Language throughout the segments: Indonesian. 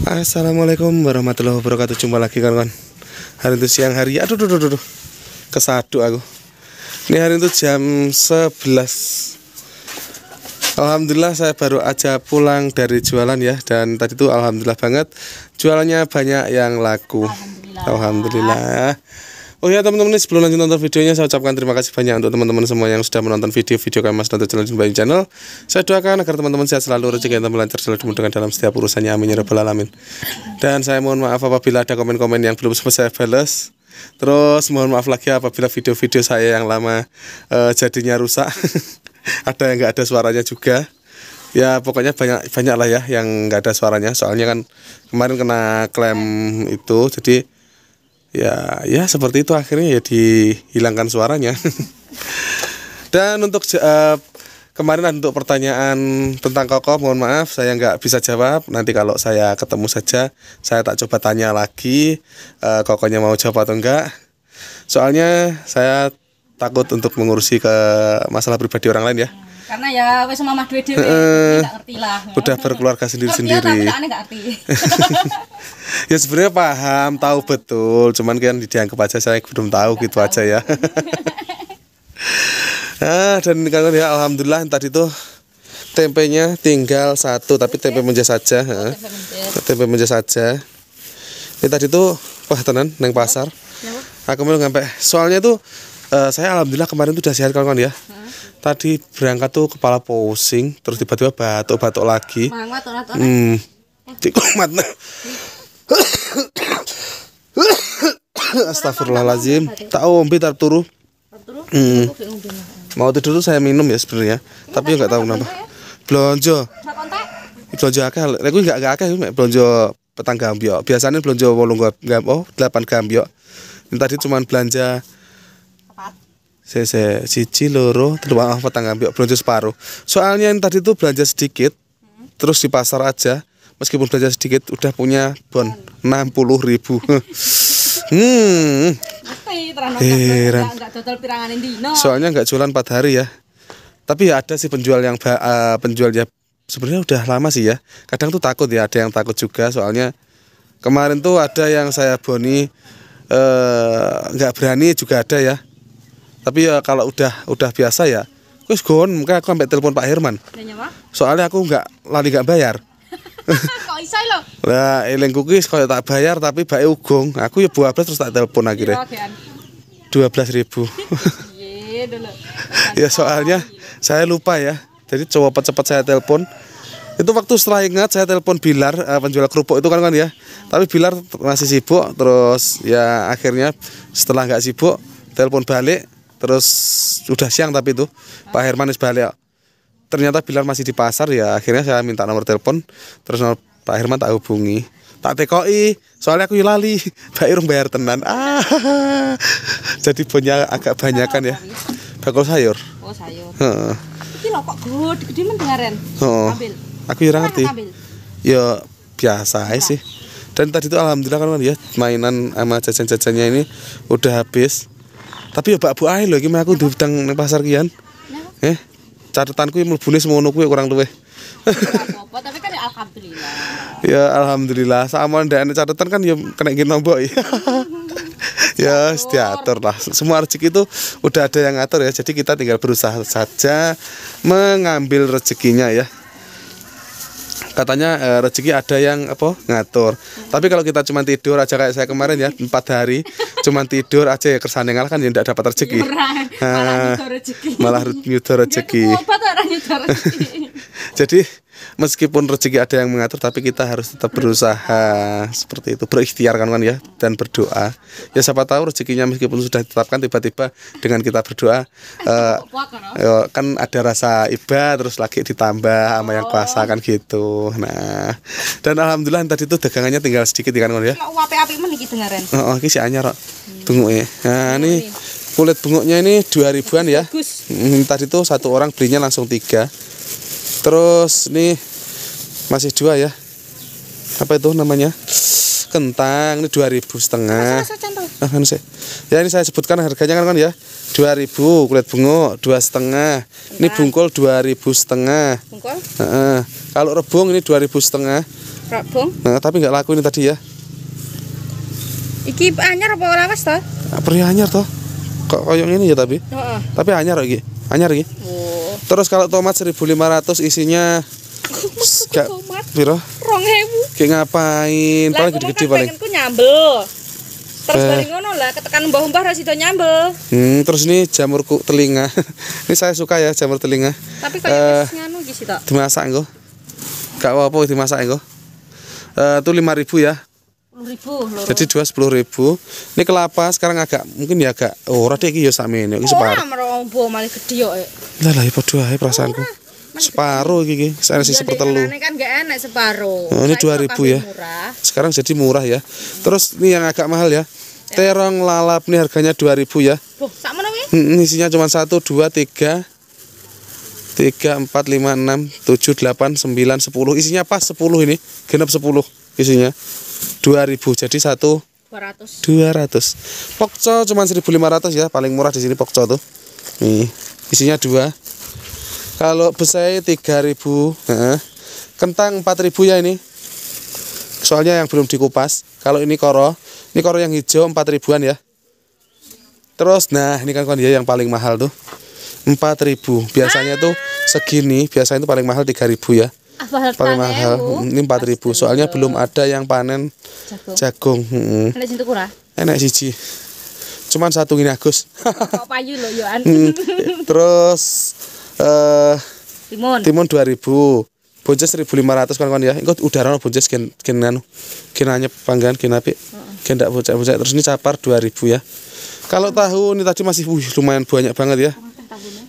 Assalamualaikum warahmatullahi wabarakatuh Jumpa lagi kawan-kawan Hari itu siang hari Aduh, aduh, aduh, aduh. Kesadu aku Ini hari itu jam 11 Alhamdulillah saya baru aja pulang dari jualan ya Dan tadi tuh Alhamdulillah banget Jualannya banyak yang laku Alhamdulillah, Alhamdulillah. Oh ya teman-teman sebelum lanjut nonton videonya saya ucapkan terima kasih banyak untuk teman-teman semua yang sudah menonton video-video kami Mas Nando Jalan Jumbahin Channel. Saya doakan agar teman-teman sehat selalu, rezeki yang lancar selalu dimudahkan dalam setiap urusannya. Amin ya rabbal alamin. Dan saya mohon maaf apabila ada komen-komen yang belum selesai saya balas. Terus mohon maaf lagi apabila video-video saya yang lama uh, jadinya rusak. ada yang nggak ada suaranya juga. Ya pokoknya banyak banyak lah ya yang nggak ada suaranya. Soalnya kan kemarin kena klaim itu jadi ya ya seperti itu akhirnya ya dihilangkan suaranya dan untuk uh, kemarin untuk pertanyaan tentang kokoh mohon maaf saya nggak bisa jawab nanti kalau saya ketemu saja saya tak coba tanya lagi uh, eh, kokohnya mau jawab atau enggak soalnya saya takut untuk mengurusi ke masalah pribadi orang lain ya karena ya wes sama mah duit nggak ngerti lah udah berkeluarga sendiri-sendiri ngerti ya sebenarnya paham tahu betul cuman kan dianggap aja saya belum tahu gitu aja ya nah dan kawan ya alhamdulillah tadi tuh tempenya tinggal satu tapi iya. tempe menja saja oh, tempe menja saja ini tadi tuh wah tenan neng pasar aku mau ngampe soalnya tuh uh, saya alhamdulillah kemarin tuh udah sehat kawan kawan ya tadi berangkat tuh kepala pusing terus tiba-tiba batuk-batuk lagi hmm Cik kumat nah. iya. Astagfirullahaladzim. Tak ombe oh, tar turu. Hmm. Mau tidur tuh saya minum ya sebenarnya. Iya, Tapi enggak tahu kenapa. Ya? Blonjo. Blonjo akeh. Lek kuwi enggak akeh blonjo petang gambyok. Biasanya blonjo 8 gambyok, oh delapan gambyok. Ini tadi cuma belanja Sese, cici, loro, terbang ah petang gambio. blonjo separuh. Soalnya yang tadi tuh belanja sedikit, hmm. terus di pasar aja meskipun belajar sedikit udah punya bon puluh ribu hmm eh, soalnya nggak jualan empat hari ya tapi ya ada sih penjual yang uh, penjual ya sebenarnya udah lama sih ya kadang tuh takut ya ada yang takut juga soalnya kemarin tuh ada yang saya boni eh, nggak uh, berani juga ada ya tapi ya kalau udah udah biasa ya terus gon mungkin aku sampai telepon Pak Herman soalnya aku nggak lari nggak bayar Kok iso lho? Lah, elingku ki tak bayar tapi baik ugong. Aku ya belas terus tak telepon iya, akhirnya. Dua belas ribu. ya soalnya saya lupa ya. Jadi coba cepat saya telepon. Itu waktu setelah ingat saya telepon Bilar uh, penjual kerupuk itu kan kan ya. Tapi Bilar masih sibuk terus ya akhirnya setelah nggak sibuk telepon balik terus udah siang tapi itu Pak Hermanis balik ternyata Bilar masih di pasar ya akhirnya saya minta nomor telepon terus nomor Pak Herman tak hubungi tak tekoi soalnya aku lali Pak Irung bayar tenan ah jadi punya agak banyak kan ya bakul sayur oh sayur heeh lho kok gede gede oh. ambil aku ya ngerti ya biasa aja sih dan tadi itu alhamdulillah kan ya mainan sama jajan-jajannya ini udah habis tapi ya bak bu ae gimana aku di pasar kian eh catatanku mlebune semono kuwi kurang lebih. apa tapi kan ya alhamdulillah. ya alhamdulillah. Sama ndak catatan kan ya kena nggih nombok ya. ya diatur lah. Semua rezeki itu udah ada yang ngatur ya. Jadi kita tinggal berusaha saja mengambil rezekinya ya katanya e, rezeki ada yang apa ngatur hmm. tapi kalau kita cuma tidur aja kayak saya kemarin ya empat hari cuma tidur aja ya kersane ngalah kan tidak ya dapat rezeki iya, malah nyutor ah, rezeki malah nyutor rezeki jadi meskipun rezeki ada yang mengatur tapi kita harus tetap berusaha seperti itu berikhtiar kan kan ya dan berdoa ya siapa tahu rezekinya meskipun sudah ditetapkan tiba-tiba dengan kita berdoa kan eh, uh, kan ada rasa iba terus lagi ditambah sama yang kuasa kan gitu nah dan alhamdulillah tadi itu dagangannya tinggal sedikit ya kan kan ya oh, oh ini anyar tunggu ya nah iya, ini kulit bunguknya ini dua ribuan ya hmm, tadi itu satu orang belinya langsung tiga terus ini masih dua ya apa itu namanya kentang ini dua ribu setengah ah, kan saya. ya ini saya sebutkan harganya kan kan ya dua ribu kulit bungo dua setengah ini bungkul dua ribu setengah bungkul uh -uh. kalau rebung ini dua ribu setengah rebung nah, tapi nggak laku ini tadi ya iki anyar apa lawas toh Apa nah, anyar toh kok koyong ini ya tapi uh -uh. tapi anyar lagi anyar lagi Terus kalau tomat 1500 isinya gak piro? hewu. Ki ngapain? paling gede-gede kan paling. Pengenku nyambel. Terus bari eh. ngono lah, ketekan mbah-mbah ra sida nyambel. Hmm, terus ini jamurku telinga. ini saya suka ya jamur telinga. Tapi kayak uh, eh, nganu iki sih, Tok. Dimasak engko. Gak apa-apa dimasak engko. Eh uh, itu 5000 ya. Jadi dua 10.000. Ini kelapa sekarang agak mungkin ya agak ora oh, dek iki ya sakmene iki separuh. Ora merombo malah yo. Eh. Lah lah dua ya ae perasaanku. Separuh iki iki, saya sih sepertelu. Ini kan gak enak separuh. Oh, nah, ini 2000 ya. Sekarang jadi murah ya. Terus ini yang agak mahal ya. ya. Terong lalap nih harganya dua ribu ya. isinya cuma satu dua tiga tiga empat lima enam tujuh delapan sembilan sepuluh Isinya pas sepuluh ini. genap sepuluh isinya 2000 jadi satu 200 200 pokco cuma 1500 ya paling murah di sini pokco tuh nih isinya dua kalau besai 3000 nah, kentang 4000 ya ini soalnya yang belum dikupas kalau ini koro ini koro yang hijau 4000an ya terus nah ini kan kondisi yang paling mahal tuh 4000 biasanya tuh segini biasanya itu paling mahal 3000 ya paling mahal hmm, ini empat ribu soalnya belum ada yang panen jagung, jagung. Hmm. enak sih enak siji cuman satu ini Agus payu Yoan hmm. terus eh uh, timun timun seribu lima ratus kawan-kawan ya. ikut udara no bunces gen gen anu. Gen anyep panggan gen api Gen bocah-bocah terus ini capar dua ribu ya. Kalau tahu ini tadi masih wih, lumayan banyak banget ya.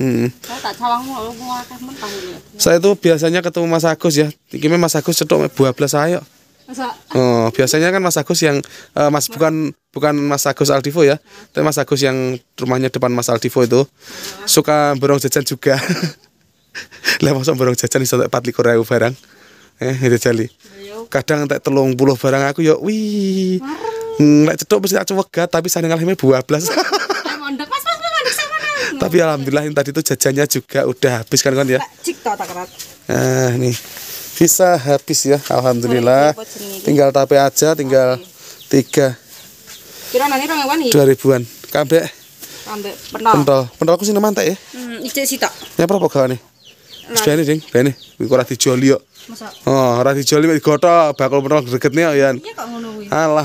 Hmm. Saya itu ya. biasanya ketemu Mas Agus ya. Iki Mas Agus cetok buah belas ayo. Oh, biasanya kan Mas Agus yang uh, Mas bukan bukan Mas Agus Aldivo ya. Tapi Mas Agus yang rumahnya depan Mas Aldivo itu suka borong jajan juga. Lah masa borong jajan iso tak 24 ewu barang. Eh, itu jali. Iya. Kadang tak telung puluh barang aku yo wih. Nek hmm, cetok mesti tak cuwegat tapi sane buah 12. Tapi alhamdulillah yang tadi itu jajannya juga udah habis kan kan ya. Nah, nih. bisa habis ya, alhamdulillah. Tinggal tape aja, tinggal tiga. Kira Dua ribuan. Kambek. Kambek pentol. Pentol. sini mantek ya. Hmm, ijek sitok. Ya berapa nih? Bene ding, bene. ini, ora dijoli kok. Oh, ora dijoli mek digothok bakul pentol gregetne kok, Yan. Iya kok ngono kuwi. Alah,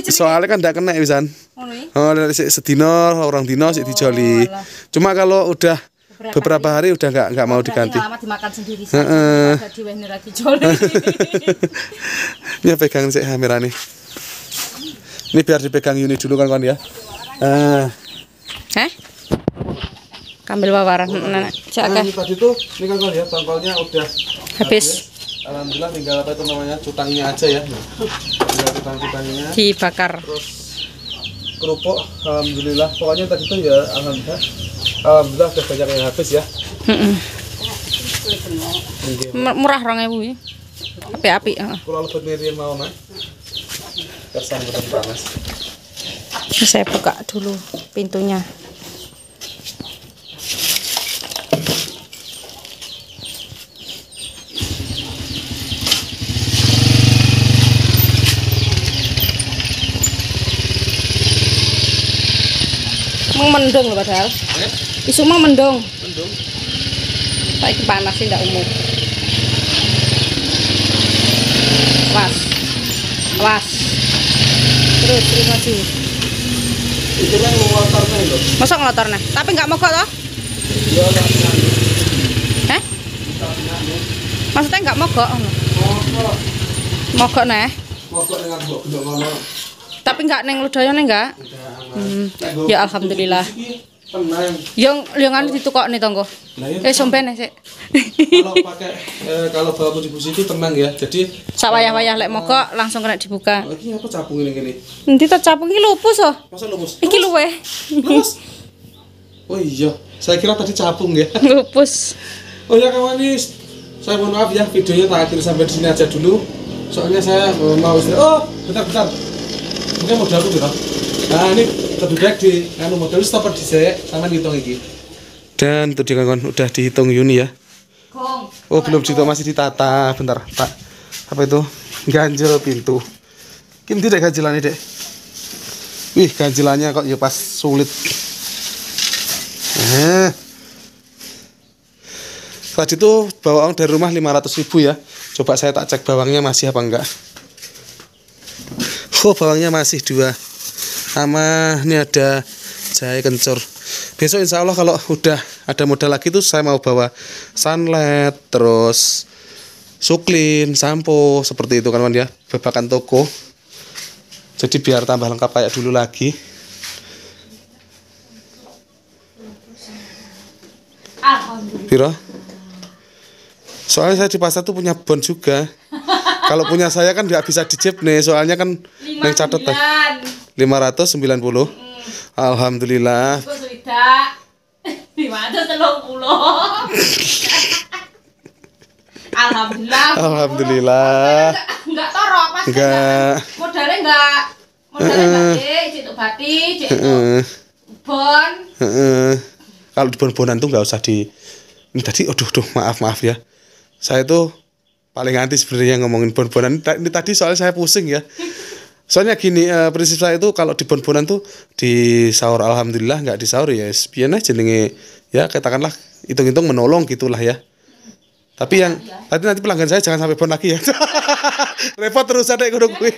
ya, Soalnya kan ndak kena pisan. Ya, Oh, sedina orang dino sih dijoli. Oh, Cuma kalau udah beberapa, beberapa hari, hari udah nggak nggak mau diganti. Lama dimakan sendiri. Heeh. Uh, lagi joli. Ini ya pegang sih nih. Ini biar dipegang Yuni dulu kan kan ya. Eh. Hah? Kambil wawaran oh, nah, cek kan. Ini tadi tuh ini kan kan ya bangkalnya udah habis. Alhamdulillah tinggal apa itu namanya cutangnya aja ya. Tinggal cutang-cutangnya. Dibakar. Terus kerupuk alhamdulillah pokoknya tadi tuh ya alhamdulillah alhamdulillah udah banyak yang habis ya iya. murah orang ibu ya api api ah. kalau lebih mirian mau mah kesan betul panas saya buka dulu pintunya mau mendung loh padahal eh? isu mau mendung mendung tapi panas sih tidak umum Was, was. terus terus maju itu yang ngotornya loh masa ngotornya tapi nggak mogok toh iya, Hah? maksudnya nggak mogok mogok mogok nih mogok dengan mogok tapi nggak neng ludaya neng nggak hmm. ya alhamdulillah yang yang anu itu kok nih tonggo iya. eh sampai nih sih kalau pakai eh, kalau bawa kunci-kunci itu tenang ya jadi sak wayah-wayah lek moko langsung kena dibuka lagi oh, apa capung ini gini nanti tak capung ini lupus oh masa lupus ini luwe lupus oh iya saya kira tadi capung ya lupus oh ya kawan ini saya mohon maaf ya videonya tak akhir sampai di sini aja dulu soalnya saya mau oh bentar bentar bentuknya modal tuh Nah ini kedudak di anu modal stopper di saya tangan hitung lagi. Dan itu dia kawan udah dihitung Yuni ya. Oh belum dihitung masih ditata bentar Pak. apa itu ganjel pintu. Kim tidak ganjelannya dek. Wih ganjelannya kok ya pas sulit. Eh. Tadi itu bawang dari rumah 500 ribu ya. Coba saya tak cek bawangnya masih apa enggak. Oh bawangnya masih dua sama ini ada jahe kencur besok insya Allah kalau udah ada modal lagi tuh saya mau bawa sunlight terus suklin sampo seperti itu kan ya bebakan toko jadi biar tambah lengkap kayak dulu lagi Alhamdulillah Soalnya saya di pasar tuh punya bon juga. Kalau punya saya kan nggak bisa dicip nih, soalnya kan neng catat lima ratus sembilan puluh. Hmm. Alhamdulillah. Alhamdulillah. Alhamdulillah. Enggak toro pasti. Enggak. Modalnya enggak. Modalnya enggak. Kalau di bon-bonan tuh nggak usah di. Ini tadi, aduh, aduh, maaf, maaf ya. Saya tuh paling anti sebenarnya ngomongin bonbonan ini tadi soalnya saya pusing ya soalnya gini uh, prinsip saya itu kalau di bonbonan tuh di sahur alhamdulillah nggak di sahur ya biasanya jenenge ya katakanlah hitung-hitung menolong gitulah ya tapi yang tadi nanti pelanggan saya jangan sampai bon lagi ya repot terus ada yang udah gue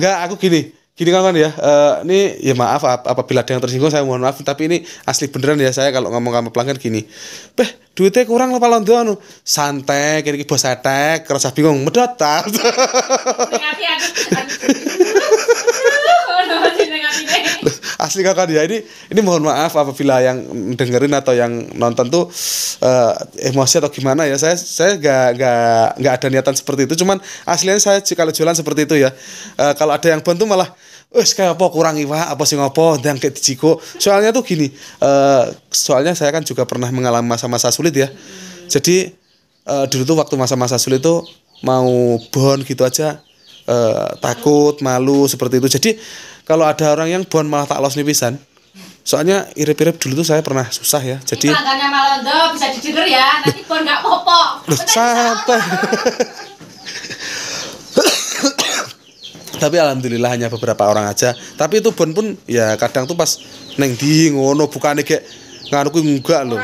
Enggak, aku gini gini kawan ya uh, ini ya maaf ap apabila ada yang tersinggung saya mohon maaf tapi ini asli beneran ya saya kalau ngomong sama pelanggan gini beh duitnya kurang lah palon anu santai kira-kira bos etek kerasa bingung medot asli kakak dia ya, ini ini mohon maaf apabila yang dengerin atau yang nonton tuh uh, emosi atau gimana ya saya saya gak gak gak ada niatan seperti itu cuman aslinya saya kalau jualan seperti itu ya uh, kalau ada yang bantu malah Wes kayak apa kurang iwa apa sih ngopo dan kayak Ciko Soalnya tuh gini, uh, soalnya saya kan juga pernah mengalami masa-masa sulit ya. Jadi uh, dulu tuh waktu masa-masa sulit tuh mau bon gitu aja Eh, takut, malu seperti itu. Jadi kalau ada orang yang buan malah tak los pisan. Soalnya irip-irip dulu tuh saya pernah susah ya. Jadi makanya malondo bisa didengar ya. Nanti buan nggak popok. Loh, Tapi alhamdulillah hanya beberapa orang aja. Tapi itu bon pun ya kadang tuh pas neng di ngono nih kayak nganu kuwi enggak loh.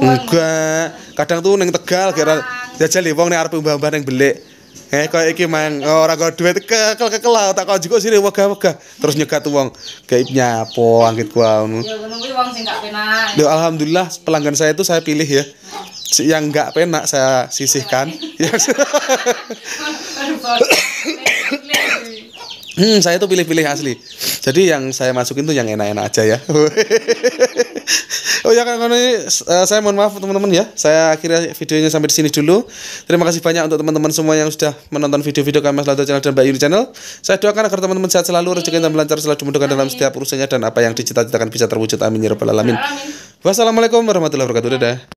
Enggak. Kadang tuh neng Tegal kira jajal wong nih arpe mbah-mbah neng belik eh kok iki mang oh, ora oh, kok ke kekel kekel laut, tak kok juga sih wegah wegah terus nyekat uang gaibnya nyapo angkit gua anu ya uang sing gak penak alhamdulillah pelanggan saya itu saya pilih ya yang nggak penak saya sisihkan Hmm, saya tuh pilih-pilih asli. Jadi yang saya masukin tuh yang enak-enak aja ya. Oh ya kan ini eh, saya mohon maaf teman-teman ya. Saya akhirnya videonya sampai di sini dulu. Terima kasih banyak untuk teman-teman semua yang sudah menonton video-video kami selalu di Channel dan Mbak Yuri Channel. Saya doakan agar teman-teman sehat selalu, rezeki dan lancar selalu dimudahkan dalam setiap urusannya dan apa yang dicita-citakan bisa terwujud. Amin ya rabbal alamin. Wassalamualaikum warahmatullahi wabarakatuh. Dadah.